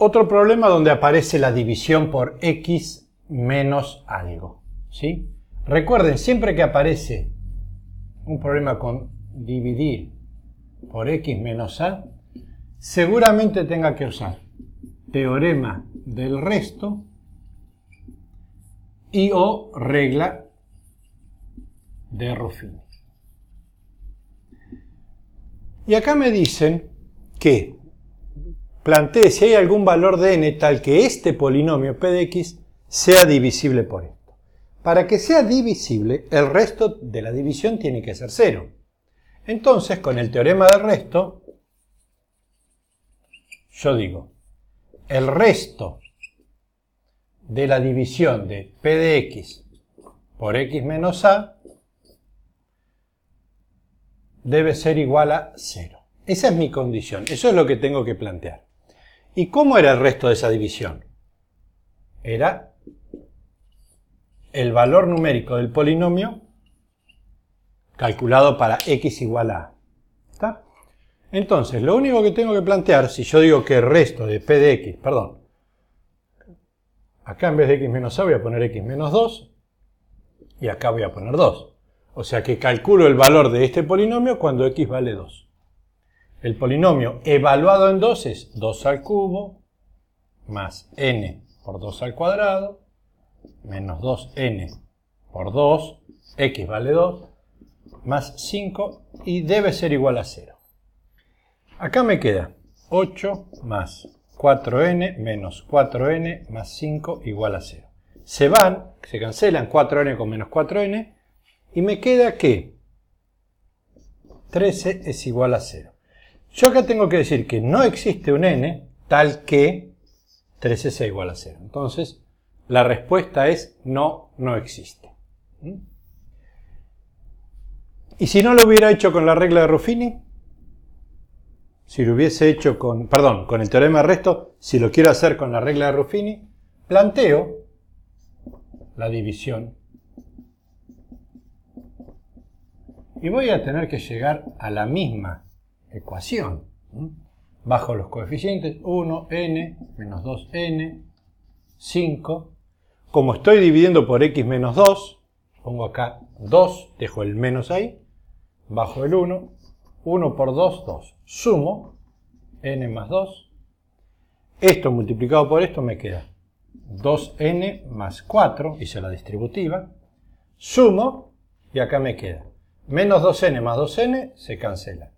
Otro problema donde aparece la división por x menos algo. ¿sí? Recuerden, siempre que aparece un problema con dividir por x menos a, seguramente tenga que usar teorema del resto y o regla de Ruffini. Y acá me dicen que plantee si hay algún valor de n tal que este polinomio p de x sea divisible por esto. Para que sea divisible, el resto de la división tiene que ser cero. Entonces, con el teorema del resto, yo digo, el resto de la división de p de x por x menos a debe ser igual a cero. Esa es mi condición, eso es lo que tengo que plantear. ¿Y cómo era el resto de esa división? Era el valor numérico del polinomio calculado para x igual a. ¿Está? Entonces, lo único que tengo que plantear, si yo digo que el resto de p de x, perdón, acá en vez de x menos a voy a poner x menos 2 y acá voy a poner 2. O sea que calculo el valor de este polinomio cuando x vale 2. El polinomio evaluado en 2 es 2 al cubo más n por 2 al cuadrado menos 2n por 2, x vale 2, más 5 y debe ser igual a 0. Acá me queda 8 más 4n menos 4n más 5 igual a 0. Se van, se cancelan 4n con menos 4n y me queda que 13 es igual a 0. Yo acá tengo que decir que no existe un n tal que 13 e sea igual a 0. Entonces, la respuesta es no, no existe. ¿Mm? ¿Y si no lo hubiera hecho con la regla de Ruffini? Si lo hubiese hecho con, perdón, con el teorema de resto, si lo quiero hacer con la regla de Ruffini, planteo la división. Y voy a tener que llegar a la misma ecuación. Bajo los coeficientes 1, n, menos 2n, 5. Como estoy dividiendo por x menos 2, pongo acá 2, dejo el menos ahí, bajo el 1, 1 por 2, 2. Sumo n más 2. Esto multiplicado por esto me queda 2n más 4, hice la distributiva. Sumo y acá me queda menos 2n más 2n se cancela.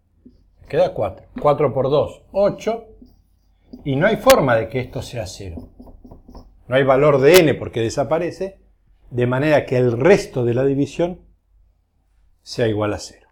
Queda 4. 4 por 2, 8. Y no hay forma de que esto sea 0. No hay valor de n porque desaparece, de manera que el resto de la división sea igual a 0.